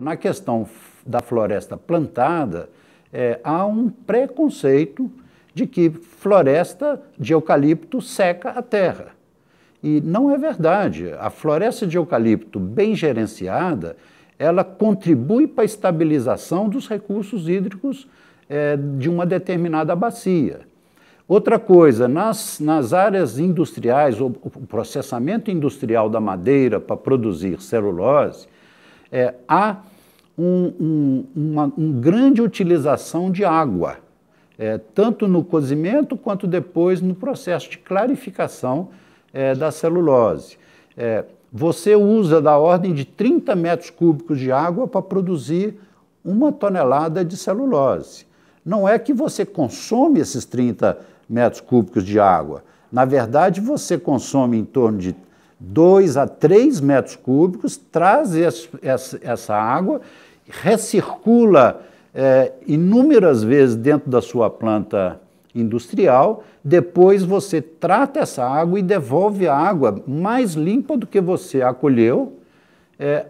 Na questão da floresta plantada, é, há um preconceito de que floresta de eucalipto seca a terra. E não é verdade. A floresta de eucalipto bem gerenciada, ela contribui para a estabilização dos recursos hídricos é, de uma determinada bacia. Outra coisa, nas, nas áreas industriais, o, o processamento industrial da madeira para produzir celulose, é, há um, um, uma um grande utilização de água, é, tanto no cozimento quanto depois no processo de clarificação é, da celulose. É, você usa da ordem de 30 metros cúbicos de água para produzir uma tonelada de celulose. Não é que você consome esses 30 metros cúbicos de água. Na verdade, você consome em torno de 2 a 3 metros cúbicos, traz essa, essa água, recircula é, inúmeras vezes dentro da sua planta industrial, depois você trata essa água e devolve a água mais limpa do que você acolheu é,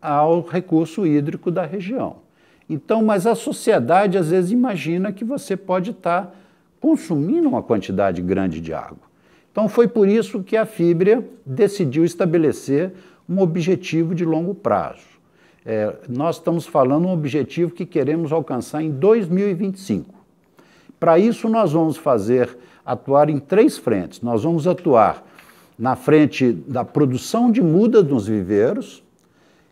ao recurso hídrico da região. Então, mas a sociedade às vezes imagina que você pode estar tá consumindo uma quantidade grande de água. Então foi por isso que a FIBRE decidiu estabelecer um objetivo de longo prazo. É, nós estamos falando um objetivo que queremos alcançar em 2025. Para isso, nós vamos fazer atuar em três frentes. Nós vamos atuar na frente da produção de mudas nos viveiros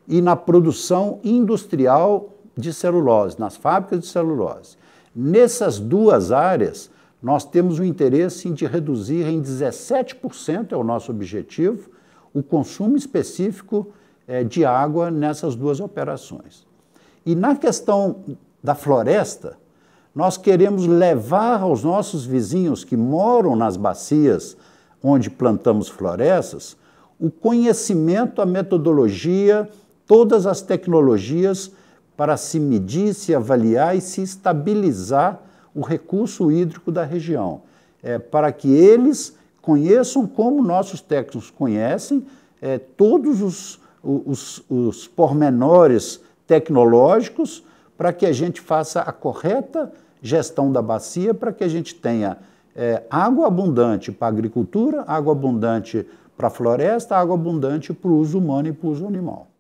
e na produção industrial de celulose, nas fábricas de celulose. Nessas duas áreas, nós temos o interesse de reduzir em 17%, é o nosso objetivo, o consumo específico eh, de água nessas duas operações. E na questão da floresta, nós queremos levar aos nossos vizinhos que moram nas bacias onde plantamos florestas o conhecimento, a metodologia, todas as tecnologias para se medir, se avaliar e se estabilizar o recurso hídrico da região, é, para que eles conheçam como nossos técnicos conhecem é, todos os, os, os pormenores tecnológicos para que a gente faça a correta gestão da bacia, para que a gente tenha é, água abundante para a agricultura, água abundante para a floresta, água abundante para o uso humano e para o uso animal.